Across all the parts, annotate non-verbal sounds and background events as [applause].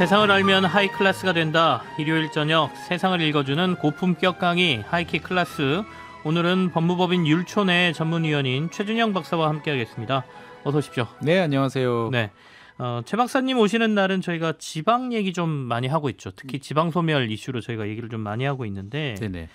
세상을 알면 하이 클래스가 된다. 일요일 저녁 세상을 읽어주는 고품격 강의 하이키 클래스. 오늘은 법무법인 율촌의 전문위원인 최준영 박사와 함께하겠습니다. 어서 오십시오. 네, 안녕하세요. 네. 어, 최 박사님 오시는 날은 저희가 지방 얘기 좀 많이 하고 있죠. 특히 음. 지방 소멸 이슈로 저희가 얘기를 좀 많이 하고 있는데 네네.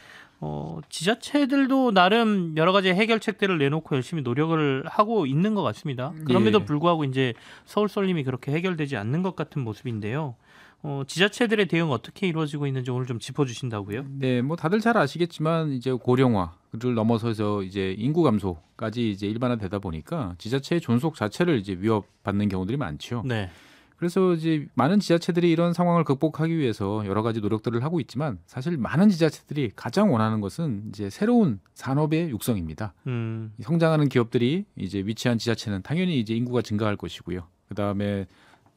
어, 지자체들도 나름 여러 가지 해결책들을 내놓고 열심히 노력을 하고 있는 것 같습니다. 음. 그럼에도 네. 불구하고 이제 서울 솔림이 그렇게 해결되지 않는 것 같은 모습인데요. 어, 지자체들의 대응 어떻게 이루어지고 있는지 오늘 좀 짚어주신다고요? 네, 뭐 다들 잘 아시겠지만 이제 고령화를 넘어서서 이제 인구 감소까지 이제 일반화되다 보니까 지자체의 존속 자체를 이제 위협받는 경우들이 많죠. 네. 그래서 이제 많은 지자체들이 이런 상황을 극복하기 위해서 여러 가지 노력들을 하고 있지만 사실 많은 지자체들이 가장 원하는 것은 이제 새로운 산업의 육성입니다. 음. 성장하는 기업들이 이제 위치한 지자체는 당연히 이제 인구가 증가할 것이고요. 그다음에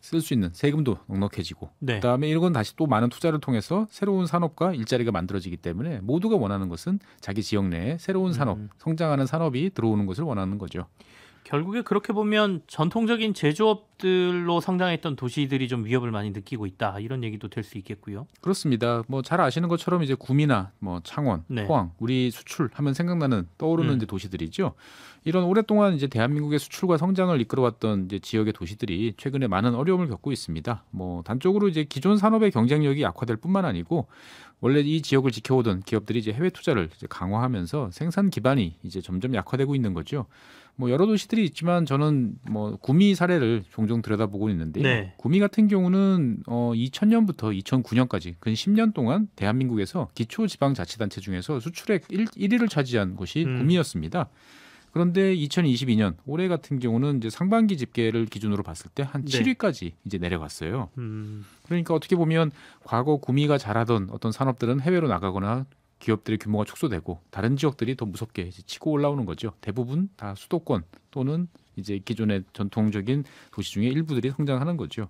쓸 수 있는 세금도 넉넉해지고 네. 그다음에 이건 다시 또 많은 투자를 통해서 새로운 산업과 일자리가 만들어지기 때문에 모두가 원하는 것은 자기 지역 내에 새로운 산업, 음. 성장하는 산업이 들어오는 것을 원하는 거죠. 결국에 그렇게 보면 전통적인 제조업들로 성장했던 도시들이 좀 위협을 많이 느끼고 있다 이런 얘기도 될 수 있겠고요. 그렇습니다. 뭐 잘 아시는 것처럼 이제 구미나 뭐 창원, 네. 포항 우리 수출하면 생각나는 떠오르는 음. 이제 도시들이죠. 이런 오랫동안 이제 대한민국의 수출과 성장을 이끌어왔던 이제 지역의 도시들이 최근에 많은 어려움을 겪고 있습니다. 뭐 단적으로 이제 기존 산업의 경쟁력이 약화될 뿐만 아니고 원래 이 지역을 지켜오던 기업들이 이제 해외 투자를 이제 강화하면서 생산 기반이 이제 점점 약화되고 있는 거죠. 뭐 여러 도시들이 있지만 저는 뭐 구미 사례를 종종 들여다보고 있는데 네. 구미 같은 경우는 어 2000년부터 2009년까지 근 10년 동안 대한민국에서 기초 지방 자치단체 중에서 수출액 1, 1위를 차지한 곳이 음. 구미였습니다. 그런데 2022년 올해 같은 경우는 이제 상반기 집계를 기준으로 봤을 때 한 7위까지 이제 내려갔어요. 음. 그러니까 어떻게 보면 과거 구미가 잘하던 어떤 산업들은 해외로 나가거나 기업들의 규모가 축소되고 다른 지역들이 더 무섭게 치고 올라오는 거죠. 대부분 다 수도권 또는 이제 기존의 전통적인 도시 중에 일부들이 성장하는 거죠.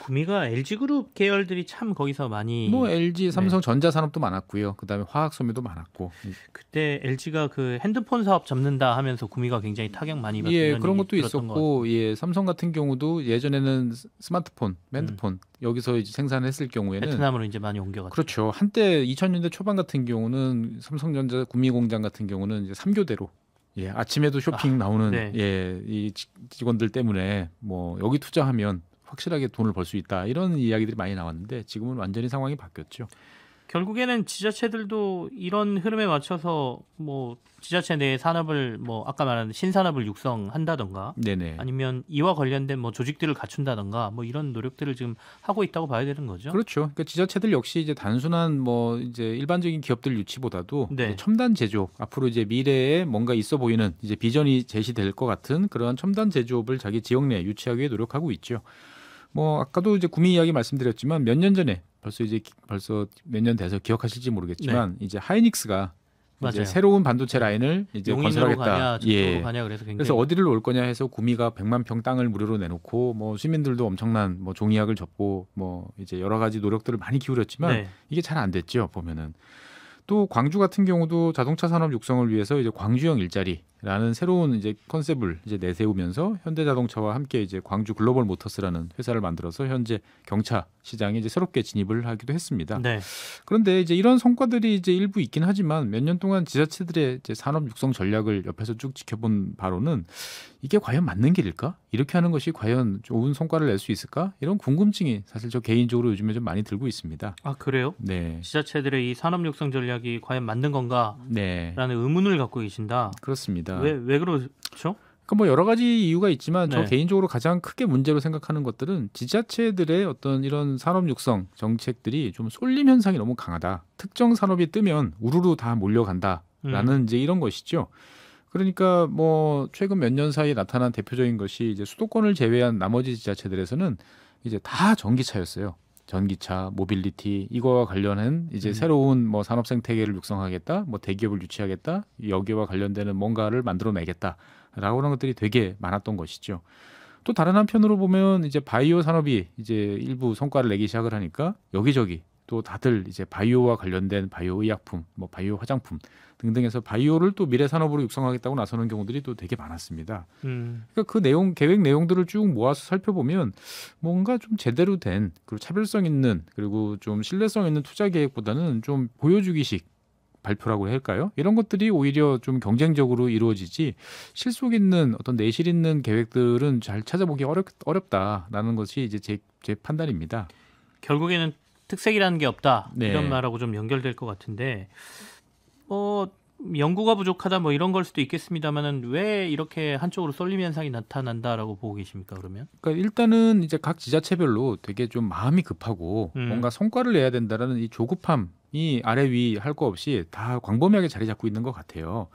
구미가 LG 그룹 계열들이 참 거기서 많이 뭐 LG, 네. 삼성 전자 산업도 많았고요. 그다음에 화학 섬유도 많았고. 그때 LG가 그 핸드폰 사업 접는다 하면서 구미가 굉장히 타격 많이 받은 예, 그런 것도 있었고 예, 삼성 같은 경우도 예전에는 스마트폰, 핸드폰 음. 여기서 이제 생산했을 경우에는 베트남으로 이제 많이 옮겨갔죠. 그렇죠. 한때 2000년대 초반 같은 경우는 삼성전자 구미 공장 같은 경우는 이제 삼교대로 예, 아침에도 쇼핑 아, 나오는 네. 예, 이 직원들 때문에 뭐 여기 투자하면 확실하게 돈을 벌 수 있다 이런 이야기들이 많이 나왔는데 지금은 완전히 상황이 바뀌었죠. 결국에는 지자체들도 이런 흐름에 맞춰서 뭐 지자체 내 산업을 뭐 아까 말한 신산업을 육성한다던가 네네. 아니면 이와 관련된 뭐 조직들을 갖춘다던가 뭐 이런 노력들을 지금 하고 있다고 봐야 되는 거죠. 그렇죠. 그러니까 지자체들 역시 이제 단순한 뭐 이제 일반적인 기업들 유치보다도 뭐 네. 첨단 제조업 앞으로 이제 미래에 뭔가 있어 보이는 이제 비전이 제시될 것 같은 그러한 첨단 제조업을 자기 지역 내에 유치하기 위해 노력하고 있죠. 뭐 아까도 이제 구미 이야기 말씀드렸지만 몇 년 전에 벌써 이제 벌써 몇 년 돼서 기억하실지 모르겠지만 네. 이제 하이닉스가 맞아요. 이제 새로운 반도체 라인을 이제 건설하겠다. 가냐, 예. 가냐 그래서, 그래서 어디를 올 거냐 해서 구미가 100만 평 땅을 무료로 내놓고 뭐 시민들도 엄청난 뭐 종이학을 접고 뭐 이제 여러 가지 노력들을 많이 기울였지만 네. 이게 잘 안 됐죠 보면은 또 광주 같은 경우도 자동차 산업 육성을 위해서 이제 광주형 일자리 라는 새로운 이제 컨셉을 이제 내세우면서 현대자동차와 함께 이제 광주 글로벌 모터스라는 회사를 만들어서 현재 경차 시장에 이제 새롭게 진입을 하기도 했습니다. 네. 그런데 이제 이런 성과들이 이제 일부 있긴 하지만 몇 년 동안 지자체들의 이제 산업 육성 전략을 옆에서 쭉 지켜본 바로는 이게 과연 맞는 길일까? 이렇게 하는 것이 과연 좋은 성과를 낼 수 있을까? 이런 궁금증이 사실 저 개인적으로 요즘에 좀 많이 들고 있습니다. 아 그래요? 네. 지자체들의 이 산업 육성 전략이 과연 맞는 건가? 네. 라는 의문을 갖고 계신다. 그렇습니다. 있습니다. 왜왜그러죠 그뭐 그러니까 여러 가지 이유가 있지만 네. 저 개인적으로 가장 크게 문제로 생각하는 것들은 지자체들의 어떤 이런 산업 육성 정책들이 좀 쏠림 현상이 너무 강하다. 특정 산업이 뜨면 우르르 다 몰려간다라는 음. 이제 이런 것이죠. 그러니까 뭐 최근 몇 년 사이에 나타난 대표적인 것이 이제 수도권을 제외한 나머지 지자체들에서는 이제 다 전기차였어요. 전기차, 모빌리티 이거와 관련한 이제 음. 새로운 뭐 산업 생태계를 육성하겠다, 뭐 대기업을 유치하겠다, 여기와 관련되는 뭔가를 만들어내겠다라고 하는 것들이 되게 많았던 것이죠. 또 다른 한편으로 보면 이제 바이오 산업이 이제 일부 성과를 내기 시작을 하니까 여기저기 또 다들 이제 바이오와 관련된 바이오 의약품, 뭐 바이오 화장품 등등에서 바이오를 또 미래 산업으로 육성하겠다고 나서는 경우들이 또 되게 많았습니다. 음. 그러니까 그 내용 계획 내용들을 쭉 모아서 살펴보면 뭔가 좀 제대로 된 그리고 차별성 있는 그리고 좀 신뢰성 있는 투자 계획보다는 좀 보여주기식 발표라고 할까요? 이런 것들이 오히려 좀 경쟁적으로 이루어지지 실속 있는 어떤 내실 있는 계획들은 잘 찾아보기 어렵, 어렵다라는 것이 이제 제, 제 판단입니다. 결국에는 특색이라는 게 없다 네. 이런 말하고 좀 연결될 것 같은데 뭐 연구가 부족하다 뭐 이런 걸 수도 있겠습니다만은 왜 이렇게 한쪽으로 쏠림 현상이 나타난다라고 보고 계십니까 그러면? 그러니까 일단은 이제 각 지자체별로 되게 좀 마음이 급하고 음. 뭔가 성과를 내야 된다라는 이 조급함이 아래 위할 거 없이 다 광범위하게 자리 잡고 있는 것 같아요.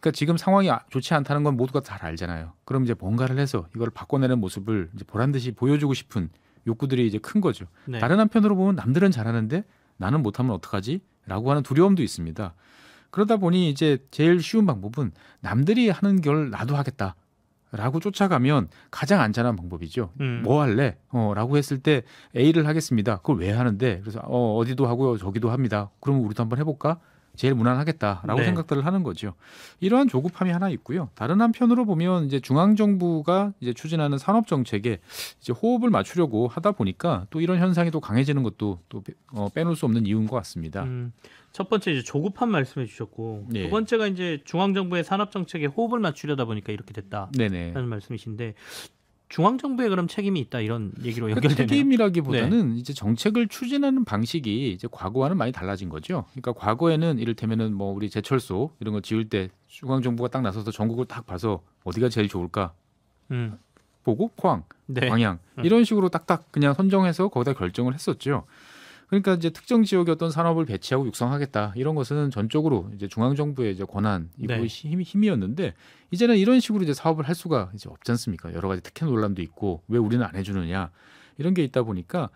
그러니까 지금 상황이 아, 좋지 않다는 건 모두가 잘 알잖아요. 그럼 이제 뭔가를 해서 이걸 바꿔내는 모습을 이제 보란 듯이 보여주고 싶은 욕구들이 이제 큰 거죠. 네. 다른 한편으로 보면 남들은 잘하는데 나는 못하면 어떡하지?라고 하는 두려움도 있습니다. 그러다 보니 이제 제일 쉬운 방법은 남들이 하는 걸 나도 하겠다. 라고 쫓아가면 가장 안전한 방법이죠. 음. 뭐 할래? 어, 라고 했을 때 A를 하겠습니다. 그걸 왜 하는데? 그래서 어, 어디도 하고요, 저기도 합니다. 그럼 우리도 한번 해볼까? 제일 무난하겠다라고 네. 생각들을 하는 거죠. 이러한 조급함이 하나 있고요. 다른 한편으로 보면 이제 중앙 정부가 이제 추진하는 산업 정책에 이제 호흡을 맞추려고 하다 보니까 또 이런 현상이 또 강해지는 것도 또 어, 빼놓을 수 없는 이유인 것 같습니다. 음, 첫 번째 이제 조급함 말씀해 주셨고 네. 두 번째가 이제 중앙 정부의 산업 정책에 호흡을 맞추려다 보니까 이렇게 됐다라는 네네. 말씀이신데 중앙 정부에 그럼 책임이 있다 이런 얘기로 그러니까 연결되네요. 책임이라기보다는 네. 이제 정책을 추진하는 방식이 이제 과거와는 많이 달라진 거죠. 그러니까 과거에는 이를테면은 뭐 우리 제철소 이런 거 지을 때 중앙 정부가 딱 나서서 전국을 딱 봐서 어디가 제일 좋을까 음. 보고 포항, 네. 광양 음. 이런 식으로 딱딱 그냥 선정해서 거기다 결정을 했었죠. 그러니까 이제 특정 지역에 어떤 산업을 배치하고 육성하겠다 이런 것은 전적으로 이제 중앙 정부의 이제 권한이고 네. 힘, 힘이었는데 이제는 이런 식으로 이제 사업을 할 수가 이제 없지 않습니까? 여러 가지 특혜 논란도 있고 왜 우리는 안 해주느냐 이런 게 있다 보니까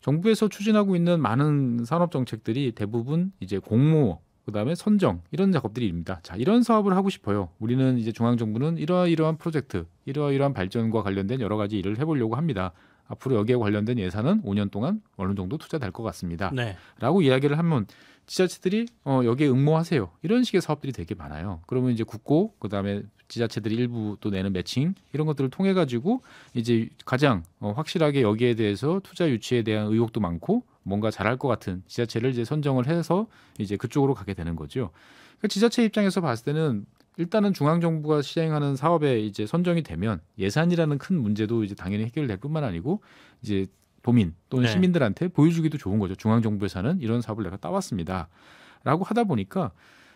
정부에서 추진하고 있는 많은 산업 정책들이 대부분 이제 공모 그다음에 선정 이런 작업들이입니다. 자 이런 사업을 하고 싶어요. 우리는 이제 중앙 정부는 이러이러한 프로젝트, 이러이러한 발전과 관련된 여러 가지 일을 해보려고 합니다. 앞으로 여기에 관련된 예산은 5년 동안 어느 정도 투자될 것 같습니다. 네. 라고 이야기를 하면 지자체들이 어, 여기에 응모하세요. 이런 식의 사업들이 되게 많아요. 그러면 이제 국고 그다음에 지자체들이 일부 또 내는 매칭 이런 것들을 통해 가지고 이제 가장 어, 확실하게 여기에 대해서 투자 유치에 대한 의혹도 많고 뭔가 잘할 것 같은 지자체를 이제 선정을 해서 이제 그쪽으로 가게 되는 거죠. 그러니까 지자체 입장에서 봤을 때는 일단은 중앙 정부가 시행하는 사업에 이제 선정이 되면 예산이라는 큰 문제도 이제 당연히 해결될 뿐만 아니고 이제 도민 또는 네. 시민들한테 보여주기도 좋은 거죠. 중앙 정부에서는 이런 사업을 내가 따왔습니다.라고 하다 보니까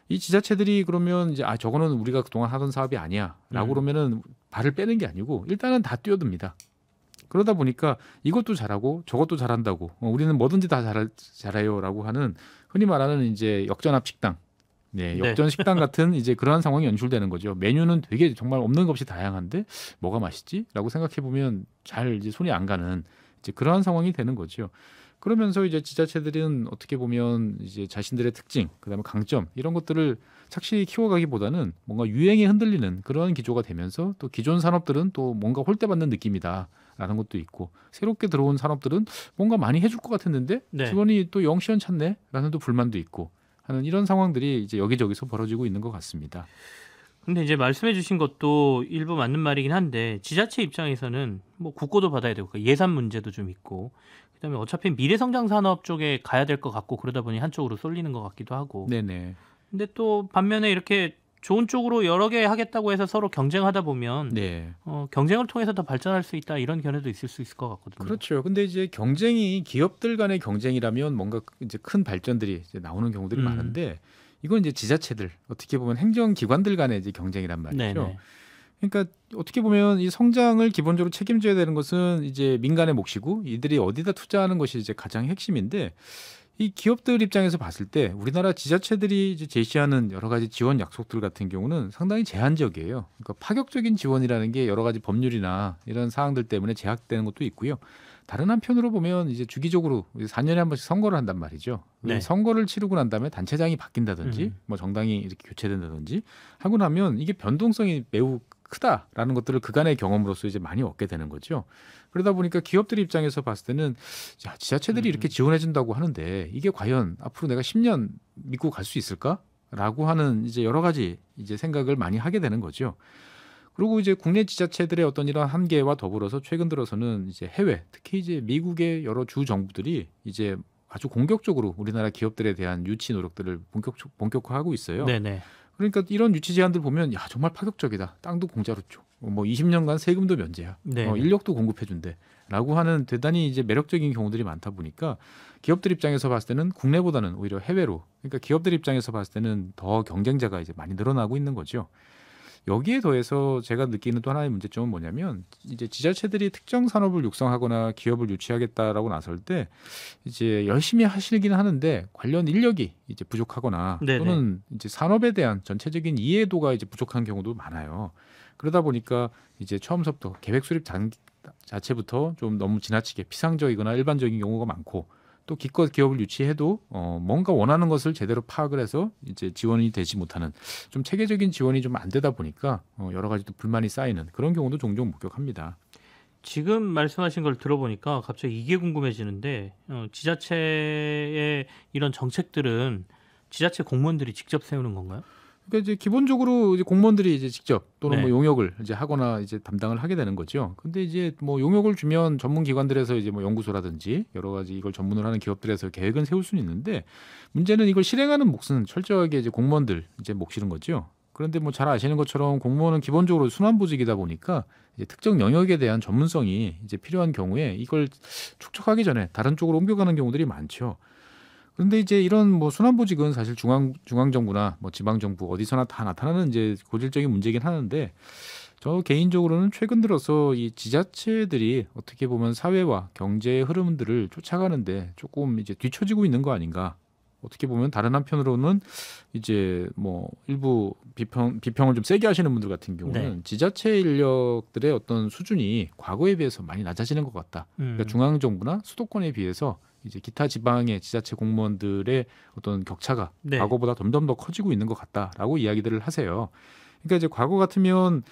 이 지자체들이 그러면 이제 아 저거는 우리가 그동안 하던 사업이 아니야라고 음. 그러면은 발을 빼는 게 아니고 일단은 다 뛰어듭니다. 그러다 보니까 이것도 잘하고 저것도 잘한다고 어, 우리는 뭐든지 다 잘, 잘해요라고 하는 흔히 말하는 이제 역전합 식당 네, 네, 역전 네. 식당 같은 이제 그러한 상황이 연출되는 거죠. 메뉴는 되게 정말 없는 것이 다양한데 뭐가 맛있지?라고 생각해 보면 잘 이제 손이 안 가는 이제 그러한 상황이 되는 거죠. 그러면서 이제 지자체들은 어떻게 보면 이제 자신들의 특징, 그다음에 강점 이런 것들을 착실히 키워가기보다는 뭔가 유행에 흔들리는 그런 기조가 되면서 또 기존 산업들은 또 뭔가 홀대받는 느낌이다라는 것도 있고 새롭게 들어온 산업들은 뭔가 많이 해줄 것 같았는데 네. 직원이 또 영시원 찾네라는 또 불만도 있고 하는 이런 상황들이 이제 여기저기서 벌어지고 있는 것 같습니다. 근데 이제 말씀해 주신 것도 일부 맞는 말이긴 한데 지자체 입장에서는 뭐 국고도 받아야 되고 그러니까 예산 문제도 좀 있고 그다음에 어차피 미래 성장 산업 쪽에 가야 될 것 같고 그러다 보니 한쪽으로 쏠리는 것 같기도 하고 네네. 근데 또 반면에 이렇게 좋은 쪽으로 여러 개 하겠다고 해서 서로 경쟁하다 보면 네. 어, 경쟁을 통해서 더 발전할 수 있다 이런 견해도 있을 수 있을 것 같거든요. 그렇죠. 근데 이제 경쟁이 기업들 간의 경쟁이라면 뭔가 이제 큰 발전들이 이제 나오는 경우들이 음. 많은데 이건 이제 지자체들 어떻게 보면 행정기관들 간의 이제 경쟁이란 말이죠. 네네. 그러니까 어떻게 보면 이 성장을 기본적으로 책임져야 되는 것은 이제 민간의 몫이고 이들이 어디다 투자하는 것이 이제 가장 핵심인데 이 기업들 입장에서 봤을 때 우리나라 지자체들이 제시하는 여러 가지 지원 약속들 같은 경우는 상당히 제한적이에요. 그러니까 파격적인 지원이라는 게 여러 가지 법률이나 이런 사항들 때문에 제약되는 것도 있고요. 다른 한편으로 보면 이제 주기적으로 4년에 한 번씩 선거를 한단 말이죠. 네. 선거를 치르고 난 다음에 단체장이 바뀐다든지 음. 뭐 정당이 이렇게 교체된다든지 하고 나면 이게 변동성이 매우 크다라는 것들을 그간의 경험으로서 이제 많이 얻게 되는 거죠. 그러다 보니까 기업들 입장에서 봤을 때는 야, 지자체들이 음. 이렇게 지원해 준다고 하는데 이게 과연 앞으로 내가 10년 믿고 갈 수 있을까라고 하는 이제 여러 가지 이제 생각을 많이 하게 되는 거죠. 그리고 이제 국내 지자체들의 어떤 이런 한계와 더불어서 최근 들어서는 이제 해외 특히 이제 미국의 여러 주 정부들이 이제 아주 공격적으로 우리나라 기업들에 대한 유치 노력들을 본격 본격화하고 있어요. 네네. 그러니까 이런 유치 제한들 보면 야 정말 파격적이다. 땅도 공짜로 줘. 뭐 20년간 세금도 면제야. 네. 어, 인력도 공급해준대. 라고 하는 대단히 이제 매력적인 경우들이 많다 보니까 기업들 입장에서 봤을 때는 국내보다는 오히려 해외로 그러니까 기업들 입장에서 봤을 때는 더 경쟁자가 이제 많이 늘어나고 있는 거죠. 여기에 더해서 제가 느끼는 또 하나의 문제점은 뭐냐면 이제 지자체들이 특정 산업을 육성하거나 기업을 유치하겠다라고 나설 때 이제 열심히 하시기는 하는데 관련 인력이 이제 부족하거나 네네. 또는 이제 산업에 대한 전체적인 이해도가 이제 부족한 경우도 많아요. 그러다 보니까 이제 처음서부터 계획 수립 장, 자체부터 좀 너무 지나치게 피상적이거나 일반적인 경우가 많고 또 기껏 기업을 유치해도 어 뭔가 원하는 것을 제대로 파악을 해서 이제 지원이 되지 못하는 좀 체계적인 지원이 좀 안 되다 보니까 어 여러 가지 또 불만이 쌓이는 그런 경우도 종종 목격합니다. 지금 말씀하신 걸 들어보니까 갑자기 이게 궁금해지는데 어, 지자체의 이런 정책들은 지자체 공무원들이 직접 세우는 건가요? 그러니까 이제 기본적으로 이제 공무원들이 이제 직접 또는 뭐 네. 뭐 용역을 이제 하거나 이제 담당을 하게 되는 거죠. 근데 이제 뭐 용역을 주면 전문 기관들에서 이제 뭐 연구소라든지 여러 가지 이걸 전문으로 하는 기업들에서 계획은 세울 수는 있는데 문제는 이걸 실행하는 몫은 철저하게 이제 공무원들 이제 몫이는 거죠. 그런데 뭐 잘 아시는 것처럼 공무원은 기본적으로 순환보직이다 보니까 이제 특정 영역에 대한 전문성이 이제 필요한 경우에 이걸 축적하기 전에 다른 쪽으로 옮겨가는 경우들이 많죠. 그런데 이제 이런 뭐 순환보직은 사실 중앙 중앙 정부나 뭐 지방 정부 어디서나 다 나타나는 이제 고질적인 문제긴 하는데 저 개인적으로는 최근 들어서 이 지자체들이 어떻게 보면 사회와 경제의 흐름들을 쫓아가는데 조금 이제 뒤처지고 있는 거 아닌가 어떻게 보면 다른 한편으로는 이제 뭐 일부 비평 비평을 좀 세게 하시는 분들 같은 경우는 네. 지자체 인력들의 어떤 수준이 과거에 비해서 많이 낮아지는 것 같다. 그러니까 음. 그러니까 중앙 정부나 수도권에 비해서 이제 기타 지방의 지자체 공무원들의 어떤 격차가 네. 과거보다 점점 더 커지고 있는 것 같다라고 이야기들을 하세요. 그러니까 이제 과거 같으면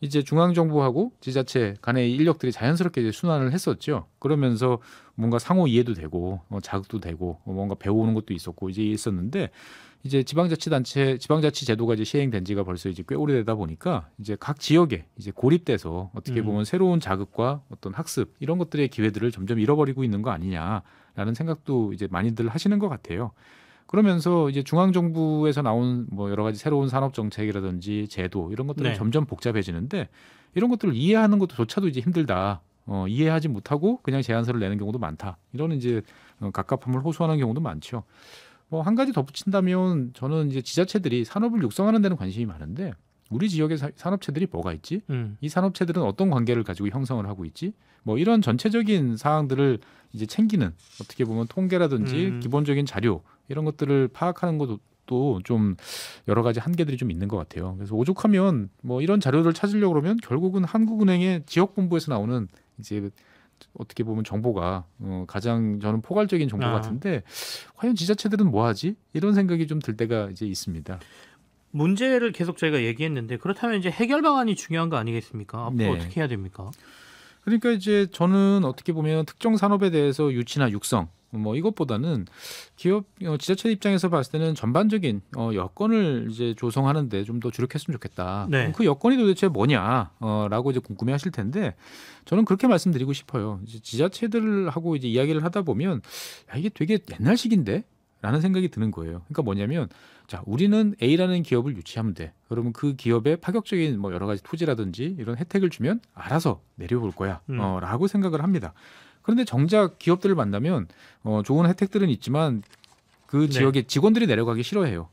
이제 중앙 정부하고 지자체 간의 인력들이 자연스럽게 이제 순환을 했었죠. 그러면서 뭔가 상호 이해도 되고 어, 자극도 되고 어, 뭔가 배우는 것도 있었고 이제 있었는데 이제 지방자치단체 지방자치 제도가 이제 시행된 지가 벌써 이제 꽤 오래되다 보니까 이제 각 지역에 이제 고립돼서 어떻게 음. 보면 음. 새로운 자극과 어떤 학습 이런 것들의 기회들을 점점 잃어버리고 있는 거 아니냐라는 생각도 이제 많이들 하시는 것 같아요. 그러면서 이제 중앙 정부에서 나온 뭐 여러 가지 새로운 산업 정책이라든지 제도 이런 것들은 네. 점점 복잡해지는데 이런 것들을 이해하는 것조차도 이제 힘들다. 어, 이해하지 못하고 그냥 제안서를 내는 경우도 많다. 이런 이제 어, 갑갑함을 호소하는 경우도 많죠. 뭐한 가지 덧붙인다면 저는 이제 지자체들이 산업을 육성하는 데는 관심이 많은데 우리 지역의 사, 산업체들이 뭐가 있지? 음. 이 산업체들은 어떤 관계를 가지고 형성을 하고 있지? 뭐 이런 전체적인 사항들을 이제 챙기는 어떻게 보면 통계라든지 음. 기본적인 자료 이런 것들을 파악하는 것도 좀 여러 가지 한계들이 좀 있는 것 같아요. 그래서 오죽하면 뭐 이런 자료를 찾으려고 그러면 결국은 한국은행의 지역본부에서 나오는 이제 어떻게 보면 정보가 어, 가장 저는 포괄적인 정보 아. 같은데 과연 지자체들은 뭐 하지? 이런 생각이 좀 들 때가 이제 있습니다. 문제를 계속 저희가 얘기했는데 그렇다면 이제 해결 방안이 중요한 거 아니겠습니까? 앞으로 네. 어떻게 해야 됩니까? 그러니까 이제 저는 어떻게 보면 특정 산업에 대해서 유치나 육성 뭐 이것보다는 기업 어, 지자체 입장에서 봤을 때는 전반적인 어, 여건을 이제 조성하는데 좀 더 주력했으면 좋겠다. 네. 그 여건이 도대체 뭐냐라고 어, 이제 궁금해하실 텐데 저는 그렇게 말씀드리고 싶어요. 이제 지자체들하고 이제 이야기를 하다 보면 야, 이게 되게 옛날식인데 라는 생각이 드는 거예요. 그러니까 뭐냐면 자 우리는 A라는 기업을 유치하면 돼. 그러면 그 기업에 파격적인 뭐 여러 가지 토지라든지 이런 혜택을 주면 알아서 내려올 거야라고 음. 어, 생각을 합니다. 그런데 정작 기업들을 만나면 어, 좋은 혜택들은 있지만 그 네. 지역에 직원들이 내려가기 싫어해요.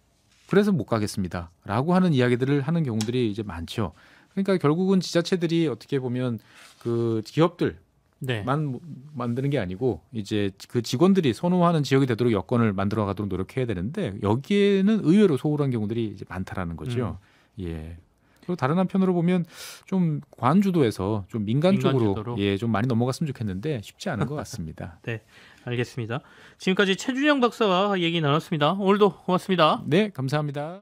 그래서 못 가겠습니다.라고 하는 이야기들을 하는 경우들이 이제 많죠. 그러니까 결국은 지자체들이 어떻게 보면 그 기업들만 네. 만드는 게 아니고 이제 그 직원들이 선호하는 지역이 되도록 여건을 만들어 가도록 노력해야 되는데 여기에는 의외로 소홀한 경우들이 이제 많다라는 거죠. 음. 예. 그리고 다른 한편으로 보면 좀 관주도에서 좀 민간 쪽으로 예 좀 많이 넘어갔으면 좋겠는데 쉽지 않은 것 같습니다. [laughs] 네, 알겠습니다. 지금까지 최준영 박사와 얘기 나눴습니다. 오늘도 고맙습니다. 네, 감사합니다.